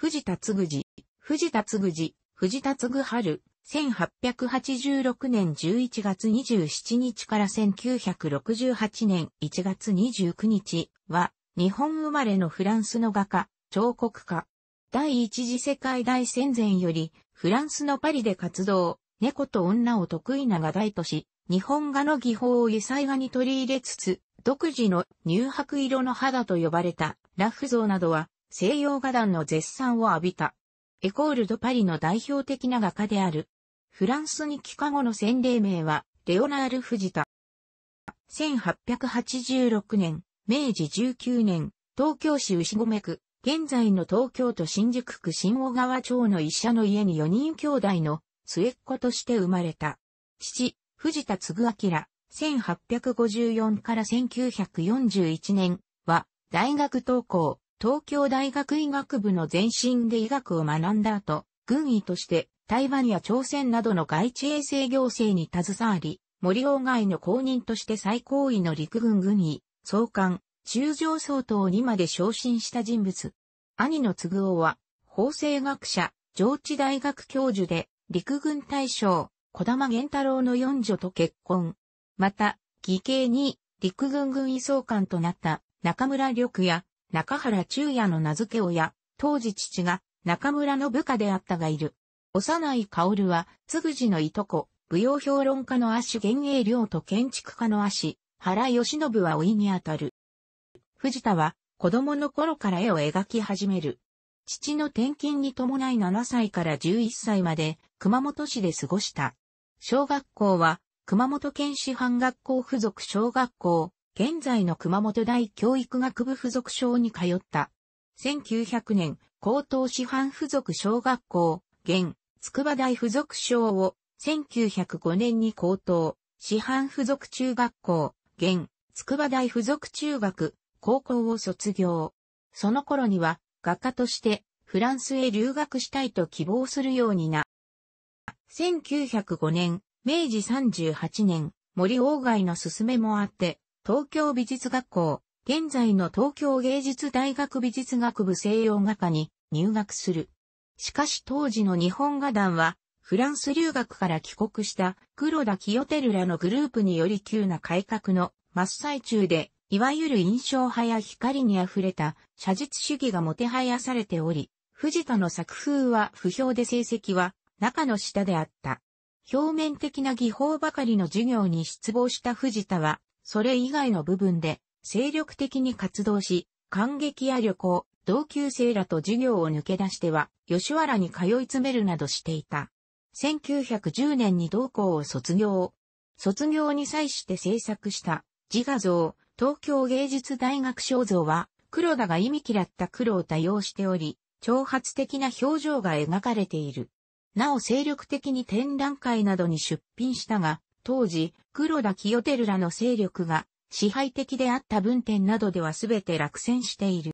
藤田嗣二、藤田嗣二、藤田嗣春、1886年11月27日から1968年1月29日は、日本生まれのフランスの画家、彫刻家。第一次世界大戦前より、フランスのパリで活動、猫と女を得意な画題とし、日本画の技法を油彩画に取り入れつつ、独自の乳白色の肌と呼ばれたラフ像などは、西洋画壇の絶賛を浴びた。エコールド・パリの代表的な画家である。フランスに帰化後の洗礼名は、レオナール・フジタ。1886年、明治19年、東京市牛込区、現在の東京都新宿区新小川町の医者の家に4人兄弟の末っ子として生まれた。父、藤田嗣明、1854から1941年は大学登校、東京大学医学部の前身で医学を学んだ後、軍医として台湾や朝鮮などの外地衛生行政に携わり、森鴎外の公認として最高位の陸軍軍医、総監、中将総統にまで昇進した人物。兄の嗣夫は、法制学者、上智大学教授で、陸軍大将、小玉源太郎の四女と結婚。また、義兄に陸軍軍医総監となった中村緑や中原中也の名付け親、当時父が中村の部下であったがいる。幼い薫は、つぐじのいとこ、舞踊評論家の足原栄良と建築家の足、原義信は老いにあたる。藤田は、子供の頃から絵を描き始める。父の転勤に伴い7歳から11歳まで、熊本市で過ごした。小学校は、熊本県市販学校附属小学校、現在の熊本大教育学部附属小に通った。1900年、高等師範附属小学校、現、筑波大附属小を、1905年に高等、師範附属中学校、現、筑波大附属中学、高校を卒業。その頃には、画家として、フランスへ留学したいと希望するようにな。1905年、明治38年、森鴎外の勧めもあって、東京美術学校、現在の東京芸術大学美術学部西洋画科に入学する。しかし当時の日本画団は、フランス留学から帰国した黒田清照らのグループにより急な改革の真っ最中で、いわゆる印象派や光に溢れた写実主義がもてはやされており、藤田の作風は不評で成績は中の下であった。表面的な技法ばかりの授業に失望した藤田は、それ以外の部分で、精力的に活動し、感激や旅行、同級生らと授業を抜け出しては、吉原に通い詰めるなどしていた。1910年に同校を卒業。卒業に際して制作した自画像、東京芸術大学肖像は、黒田が意味嫌った黒を多用しており、挑発的な表情が描かれている。なお精力的に展覧会などに出品したが、当時、黒田清照らの勢力が支配的であった文典などではすべて落選している。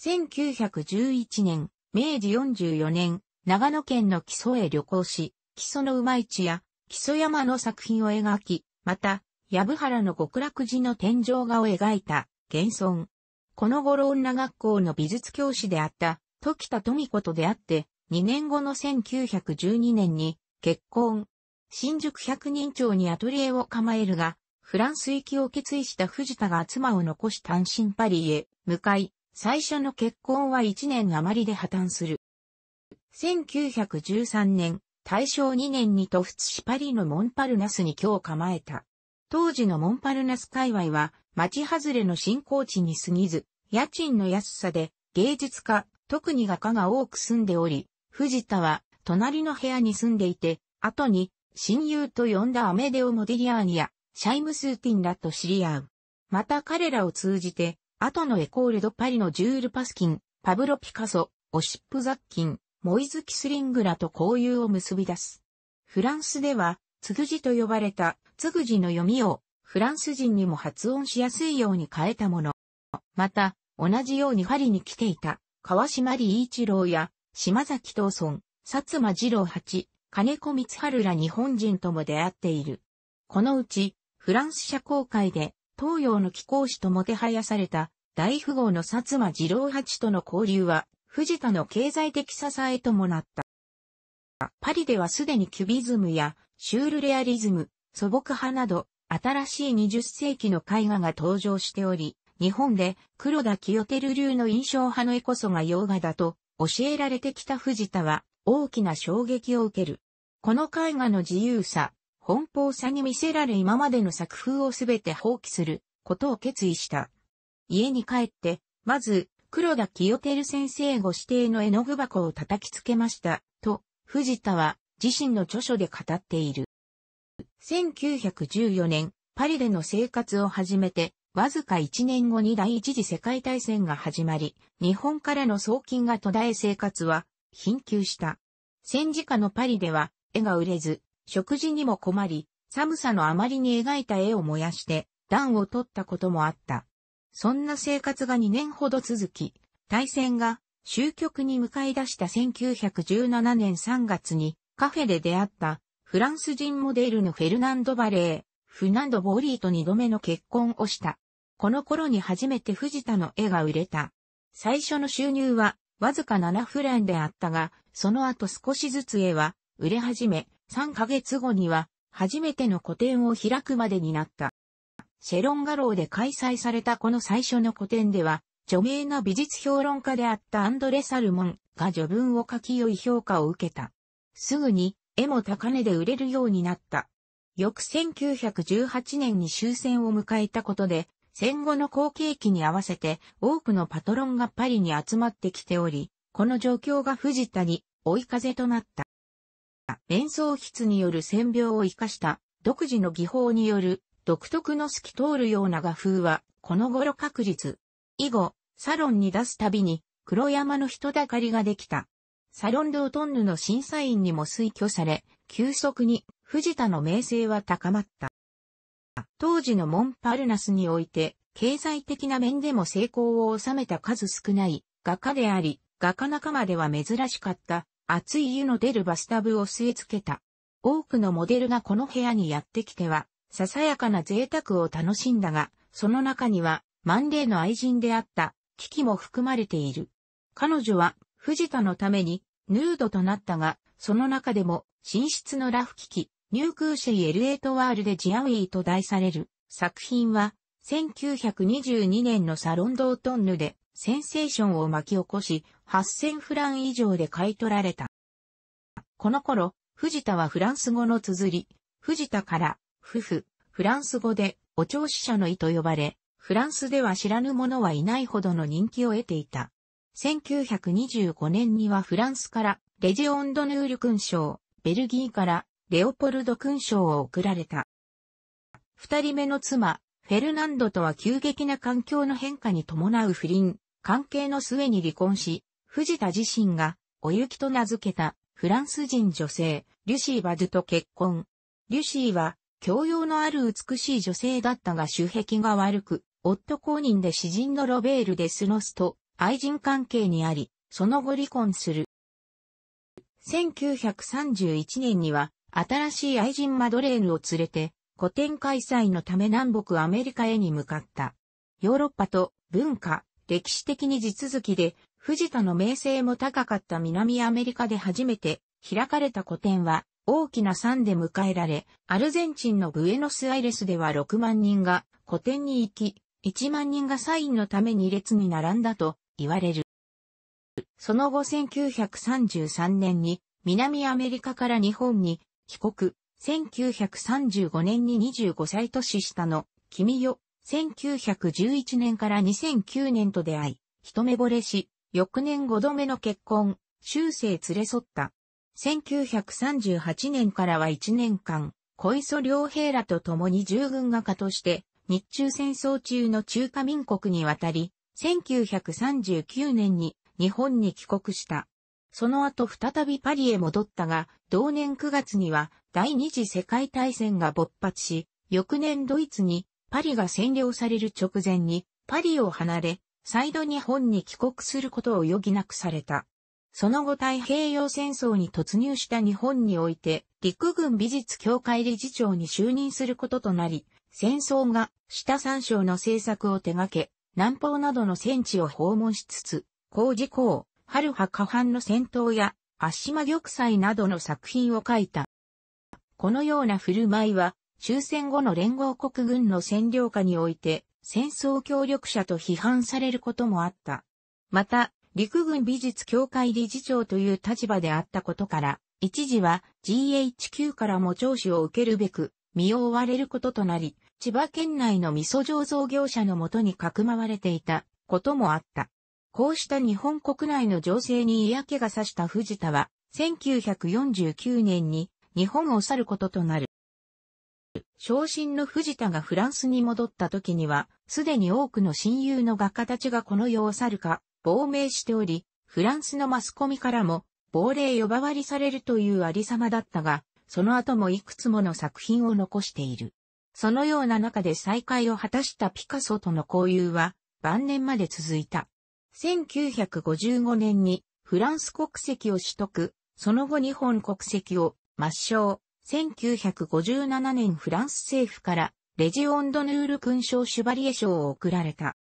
1911年、明治44年、長野県の木曽へ旅行し、木曽の馬市や木曽山の作品を描き、また、部原の極楽寺の天井画を描いた、現存。この頃女学校の美術教師であった、時田富子と出会って、2年後の1912年に、結婚。新宿百人町にアトリエを構えるが、フランス行きを決意した藤田が妻を残し単身パリへ向かい、最初の結婚は1年余りで破綻する。1913年、大正2年に突出しパリのモンパルナスに今日構えた。当時のモンパルナス界隈は、町外れの新興地に過ぎず、家賃の安さで、芸術家、特に画家が多く住んでおり、藤田は、隣の部屋に住んでいて、後に、親友と呼んだアメデオ・モディリアーニやシャイム・スーティンらと知り合う。また彼らを通じて、後のエコールド・パリのジュール・パスキン、パブロ・ピカソ、オシップ・ザッキン、モイズ・キスリングらと交友を結び出す。フランスでは、つぐじと呼ばれた、つぐじの読みを、フランス人にも発音しやすいように変えたもの。また、同じようにパリに来ていた、川島理一郎や、島崎藤村、薩摩二郎八、金子光春ら日本人とも出会っている。このうち、フランス社交界で東洋の貴公子ともてはやされた大富豪の薩摩二郎八との交流は、藤田の経済的支えともなった。パリではすでにキュビズムやシュールレアリズム、素朴派など、新しい20世紀の絵画が登場しており、日本で黒田清照流の印象派の絵こそが洋画だと教えられてきた藤田は、大きな衝撃を受ける。この絵画の自由さ、奔放さに見せられ今までの作風をすべて放棄することを決意した。家に帰って、まず、黒田清照先生ご指定の絵の具箱を叩きつけました、と、藤田は自身の著書で語っている。1914年、パリでの生活を始めて、わずか1年後に第一次世界大戦が始まり、日本からの送金が途絶え生活は貧窮した。戦時下のパリでは、絵が売れず、食事にも困り、寒さのあまりに描いた絵を燃やして、暖を取ったこともあった。そんな生活が2年ほど続き、大戦が終局に向かい出した1917年3月にカフェで出会ったフランス人モデルのフェルナンド・バレー、フナンド・ボーリーと2度目の結婚をした。この頃に初めて藤田の絵が売れた。最初の収入はわずか7フランであったが、その後少しずつ絵は売れ始め、3ヶ月後には初めての個展を開くまでになった。シェロンガローで開催されたこの最初の個展では、著名な美術評論家であったアンドレ・サルモンが序文を書き良い評価を受けた。すぐに絵も高値で売れるようになった。翌1918年に終戦を迎えたことで、戦後の後継期に合わせて多くのパトロンがパリに集まってきており、この状況が藤田に追い風となった。演奏筆による線描を活かした独自の技法による独特の透き通るような画風はこの頃確実。以後、サロンに出すたびに黒山の人だかりができた。サロンドートンヌの審査員にも推挙され、急速に藤田の名声は高まった。当時のモンパルナスにおいて、経済的な面でも成功を収めた数少ない画家であり、画家仲間では珍しかった熱い湯の出るバスタブを据え付けた。多くのモデルがこの部屋にやってきては、ささやかな贅沢を楽しんだが、その中には、マンデーの愛人であった、キキも含まれている。彼女は、藤田のために、ヌードとなったが、その中でも、寝室のラフキキ、入空シェイエルエートワールでジアウィーと題される作品は、1922年のサロンドートンヌでセンセーションを巻き起こし、8000フラン以上で買い取られた。この頃、藤田はフランス語の綴り、藤田から、夫婦、フランス語で、お調子者の意と呼ばれ、フランスでは知らぬ者はいないほどの人気を得ていた。1925年にはフランスから、レジオンドヌール勲章、ベルギーから、レオポルド勲章を贈られた。二人目の妻、フェルナンドとは急激な環境の変化に伴う不倫、関係の末に離婚し、藤田自身が、おゆきと名付けた、フランス人女性、リュシー・バドと結婚。リュシーは、教養のある美しい女性だったが周壁が悪く、夫公認で詩人のロベール・デスノスと愛人関係にあり、その後離婚する。1931年には、新しい愛人マドレーヌを連れて、古典開催のため南北アメリカへに向かった。ヨーロッパと文化、歴史的に地続きで、藤田の名声も高かった南アメリカで初めて開かれた古典は大きな賛で迎えられ、アルゼンチンのブエノスアイレスでは6万人が古典に行き、1万人がサインのために列に並んだと言われる。その後1933年に南アメリカから日本に帰国。1935年に25歳年下の、君よ、1911年から2009年と出会い、一目惚れし、翌年5度目の結婚、終生連れ添った。1938年からは1年間、小磯良平らと共に従軍画家として、日中戦争中の中華民国に渡り、1939年に日本に帰国した。その後再びパリへ戻ったが、同年9月には第二次世界大戦が勃発し、翌年ドイツにパリが占領される直前にパリを離れ、再度日本に帰国することを余儀なくされた。その後太平洋戦争に突入した日本において、陸軍美術協会理事長に就任することとなり、戦争が下三省の政策を手掛け、南方などの戦地を訪問しつつ、工事校、春葉下半の戦闘や、足間玉砕などの作品を書いた。このような振る舞いは、終戦後の連合国軍の占領下において、戦争協力者と批判されることもあった。また、陸軍美術協会理事長という立場であったことから、一時は GHQ からも聴取を受けるべく、身を追われることとなり、千葉県内の味噌醸造業者のもとにかくまわれていたこともあった。こうした日本国内の情勢に嫌気がさした藤田は、1949年に日本を去ることとなる。昇進の藤田がフランスに戻った時には、すでに多くの親友の画家たちがこの世を去るか、亡命しており、フランスのマスコミからも、亡霊呼ばわりされるというありさまだったが、その後もいくつもの作品を残している。そのような中で再会を果たしたピカソとの交友は、晩年まで続いた。1955年にフランス国籍を取得、その後日本国籍を抹消。1957年フランス政府からレジオンドヌール勲章シュバリエ賞を贈られた。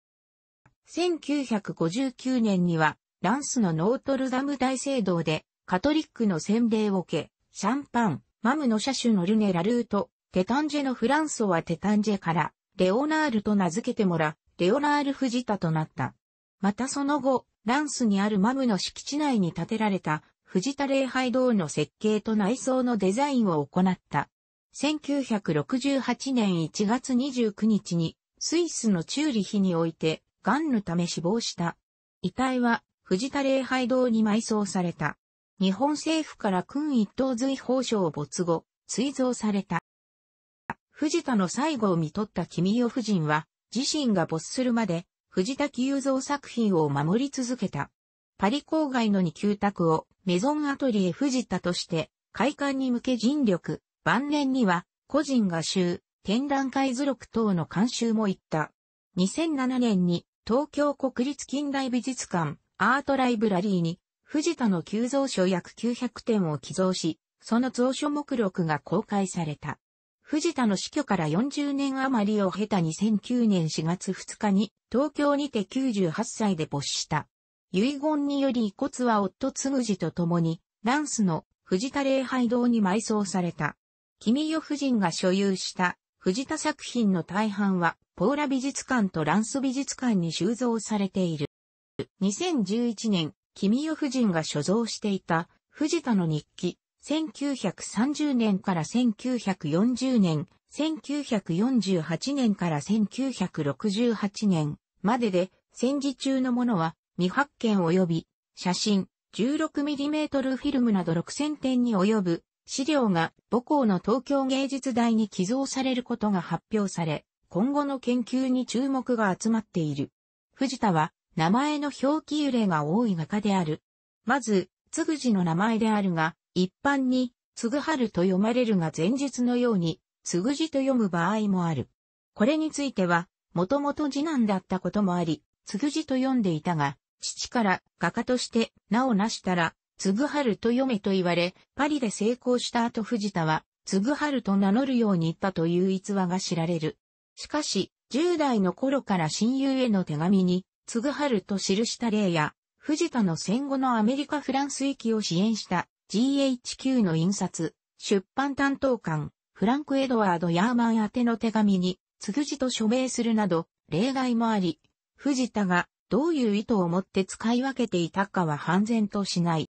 1959年にはランスのノートルダム大聖堂でカトリックの洗礼を受け、シャンパン、マムの車種のルネ・ラルート、テタンジェのフランソはテタンジェからレオナールと名付けてもら、レオナール・フジタとなった。またその後、ランスにあるマムの敷地内に建てられた藤田礼拝堂の設計と内装のデザインを行った。1968年1月29日にスイスのチューリヒにおいて、癌のため死亡した。遺体は藤田礼拝堂に埋葬された。日本政府から君一等随法賞没後、追贈された。藤田の最後を見取った君代夫人は、自身が没するまで、藤田雄造作品を守り続けた。パリ郊外の二旧宅をメゾンアトリエ藤田として、開館に向け尽力、晩年には、個人画集、展覧会図録等の監修も行った。2007年に、東京国立近代美術館、アートライブラリーに、藤田の急蔵書約900点を寄贈し、その蔵書目録が公開された。藤田の死去から40年余りを経た2009年4月2日に、東京にて98歳で没した。遺言により遺骨は夫つぐじと共に、ランスの藤田礼拝堂に埋葬された。君代夫人が所有した藤田作品の大半は、ポーラ美術館とランス美術館に収蔵されている。2011年、君代夫人が所蔵していた藤田の日記、1930年から1940年、1948年から1968年、までで、戦時中のものは未発見及び、写真、16mm フィルムなど6000点に及ぶ資料が母校の東京芸術大に寄贈されることが発表され、今後の研究に注目が集まっている。藤田は名前の表記揺れが多い画家である。まず、つぐじの名前であるが、一般に、つぐはると読まれるが前述のように、つぐじと読む場合もある。これについては、もともと次男だったこともあり、つぐじと読んでいたが、父から画家として名を成したら、つぐはると読めと言われ、パリで成功した後藤田は、つぐはると名乗るように言ったという逸話が知られる。しかし、10代の頃から親友への手紙に、つぐはると記した例や、藤田の戦後のアメリカ・フランス行きを支援した GHQ の印刷、出版担当官、フランク・エドワード・ヤーマン宛ての手紙に、つぐじと署名するなど、例外もあり、藤田がどういう意図を持って使い分けていたかは判然としない。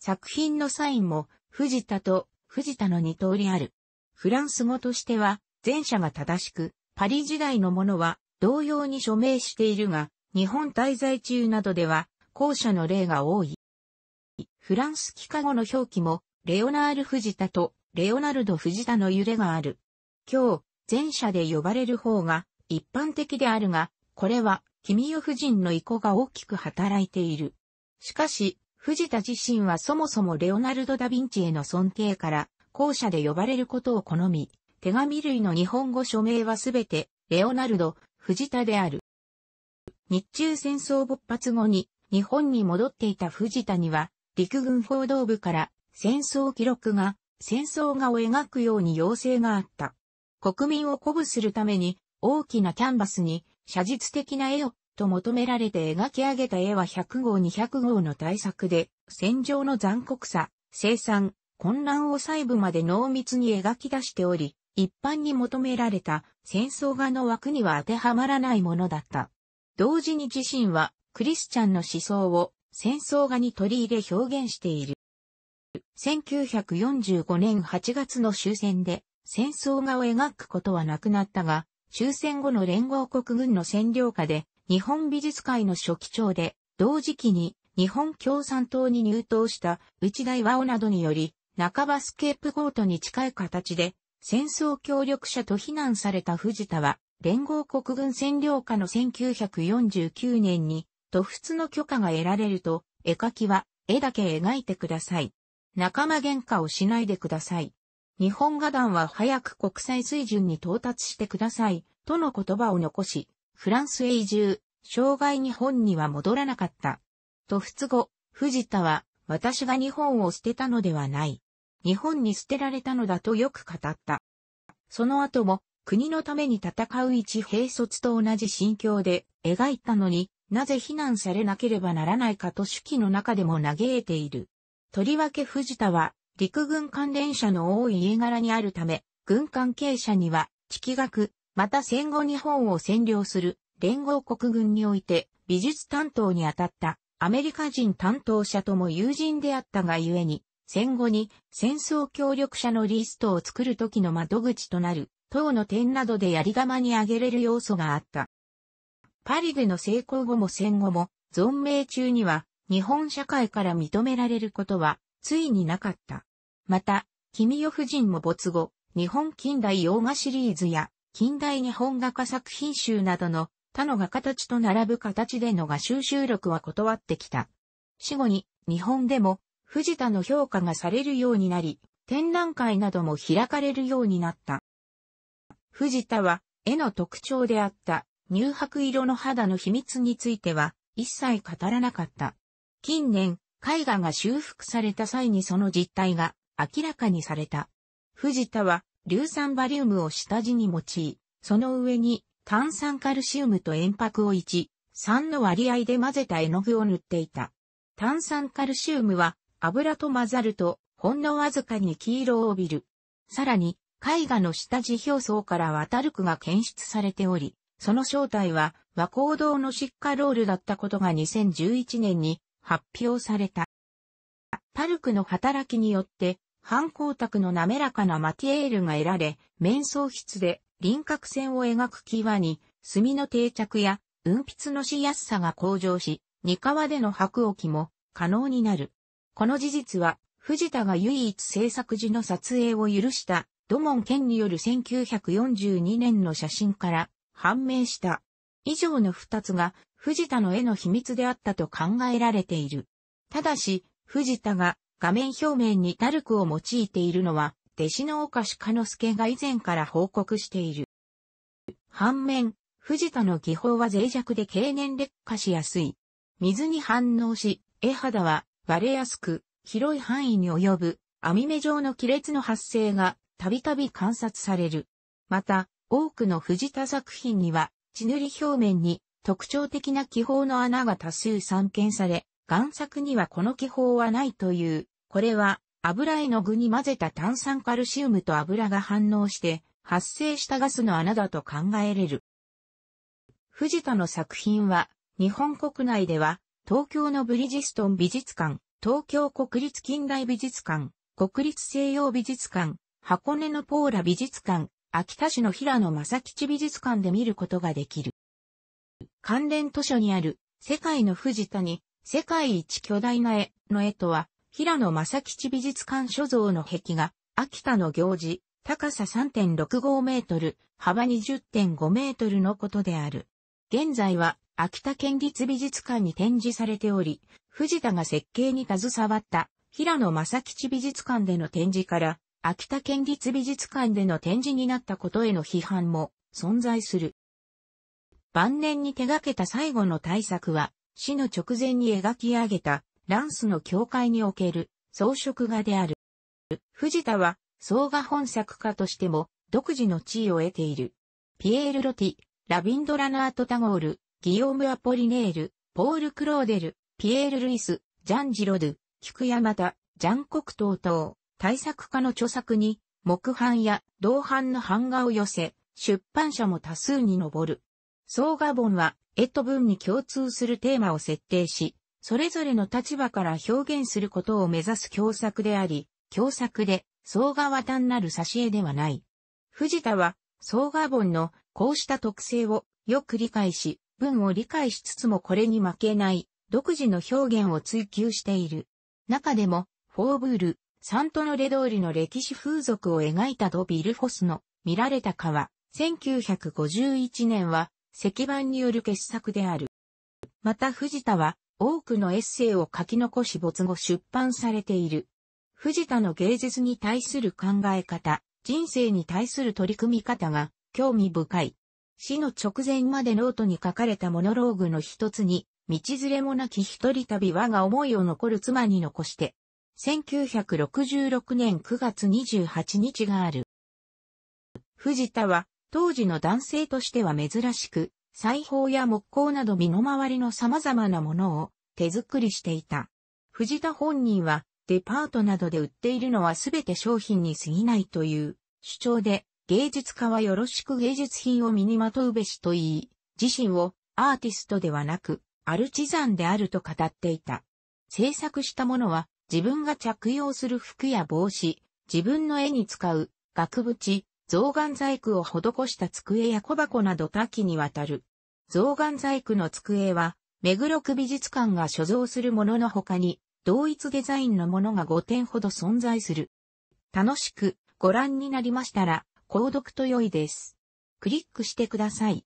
作品のサインも、藤田と藤田の二通りある。フランス語としては、前者が正しく、パリ時代のものは同様に署名しているが、日本滞在中などでは、後者の例が多い。フランス機化後の表記も、レオナール・フジタとレオナルド・フジタの揺れがある。今日、前者で呼ばれる方が一般的であるが、これは、君代夫人の意向が大きく働いている。しかし、藤田自身はそもそもレオナルド・ダ・ヴィンチへの尊敬から、後者で呼ばれることを好み、手紙類の日本語署名はすべて、レオナルド、藤田である。日中戦争勃発後に、日本に戻っていた藤田には、陸軍報道部から戦争記録が、戦争画を描くように要請があった。国民を鼓舞するために大きなキャンバスに写実的な絵をと求められて描き上げた絵は100号200号の大作で戦場の残酷さ、生産、混乱を細部まで濃密に描き出しており、一般に求められた戦争画の枠には当てはまらないものだった。同時に自身はクリスチャンの思想を戦争画に取り入れ表現している。1945年8月の終戦で戦争画を描くことはなくなったが、終戦後の連合国軍の占領下で、日本美術界の初期長で、同時期に日本共産党に入党した内田岩夫などにより、半ばスケープゴートに近い形で、戦争協力者と非難された藤田は、連合国軍占領下の1949年に、土仏の許可が得られると、絵描きは絵だけ描いてください。仲間喧嘩をしないでください。日本画壇は早く国際水準に到達してください、との言葉を残し、フランスへ移住、生涯日本には戻らなかった。と仏後、藤田は、私が日本を捨てたのではない。日本に捨てられたのだとよく語った。その後も、国のために戦う一兵卒と同じ心境で描いたのになぜ非難されなければならないかと手記の中でも嘆いている。とりわけ藤田は陸軍関連者の多い家柄にあるため、軍関係者には、地気学、また戦後日本を占領する連合国軍において美術担当に当たったアメリカ人担当者とも友人であったがゆえに、戦後に戦争協力者のリストを作る時の窓口となる、党の点などでやり玉に挙げれる要素があった。パリでの成功後も戦後も、存命中には、日本社会から認められることはついになかった。また、君よ夫人も没後、日本近代洋画シリーズや近代日本画家作品集などの他の画家たちと並ぶ形での画集収録は断ってきた。死後に日本でも藤田の評価がされるようになり、展覧会なども開かれるようになった。藤田は絵の特徴であった乳白色の肌の秘密については一切語らなかった。近年、絵画が修復された際にその実態が明らかにされた。藤田は、硫酸バリウムを下地に用い、その上に炭酸カルシウムと塩白を1、3の割合で混ぜた絵の具を塗っていた。炭酸カルシウムは油と混ざるとほんのわずかに黄色を帯びる。さらに絵画の下地表層から渡る区が検出されており、その正体は和光堂のシッカロールだったことが2011年に発表された。パルクの働きによって、半光沢の滑らかなマティエールが得られ、面相筆で輪郭線を描く際に、墨の定着や運筆のしやすさが向上し、二川での白置きも可能になる。この事実は、藤田が唯一制作時の撮影を許した土門健による1942年の写真から判明した。以上の二つが藤田の絵の秘密であったと考えられている。ただし、藤田が画面表面にダルクを用いているのは、弟子の岡鹿之助が以前から報告している。反面、藤田の技法は脆弱で経年劣化しやすい。水に反応し、絵肌は割れやすく、広い範囲に及ぶ網目状の亀裂の発生がたびたび観察される。また、多くの藤田作品には、血塗り表面に特徴的な気泡の穴が多数散見され、贋作にはこの気泡はないという、これは油絵の具に混ぜた炭酸カルシウムと油が反応して発生したガスの穴だと考えれる。藤田の作品は日本国内では東京のブリヂストン美術館、東京国立近代美術館、国立西洋美術館、箱根のポーラ美術館、秋田市の平野正吉美術館で見ることができる。関連図書にある、世界の藤田に、世界一巨大な絵の絵とは、平野正吉美術館所蔵の壁画、秋田の行事、高さ3.65メートル、幅20.5メートルのことである。現在は、秋田県立美術館に展示されており、藤田が設計に携わった平野正吉美術館での展示から、秋田県立美術館での展示になったことへの批判も存在する。晩年に手掛けた最後の大作は、死の直前に描き上げた、ランスの教会における装飾画である。藤田は、総画本作家としても、独自の地位を得ている。ピエール・ロティ、ラビンドラナート・タゴール、ギヨーム・アポリネール、ポール・クローデル、ピエール・ルイス、ジャン・ジロドゥ、菊山田、ジャン・コクトー等、大作家の著作に、木版や銅版の版画を寄せ、出版社も多数に上る。総画本は、絵と文に共通するテーマを設定し、それぞれの立場から表現することを目指す共作であり、共作で、総画は単なる挿絵ではない。藤田は、総画本のこうした特性をよく理解し、文を理解しつつもこれに負けない独自の表現を追求している。中でも、フォーブール、サントノレ通りの歴史風俗を描いたド・ビルフォスの見られたかは、1951年は石板による傑作である。また藤田は多くのエッセイを書き残し没後出版されている。藤田の芸術に対する考え方、人生に対する取り組み方が興味深い。死の直前までノートに書かれたモノローグの一つに、道連れもなき一人旅我が思いを残る妻に残して、1966年9月28日がある。藤田は当時の男性としては珍しく、裁縫や木工など身の回りの様々なものを手作りしていた。藤田本人はデパートなどで売っているのは全て商品に過ぎないという主張で芸術家はよろしく芸術品を身にまとうべしと言い、自身をアーティストではなくアルチザンであると語っていた。制作したものは自分が着用する服や帽子、自分の絵に使う額縁、象眼細工を施した机や小箱など多岐にわたる。象眼細工の机は、目黒区美術館が所蔵するものの他に、同一デザインのものが5点ほど存在する。楽しくご覧になりましたら、購読と良いです。クリックしてください。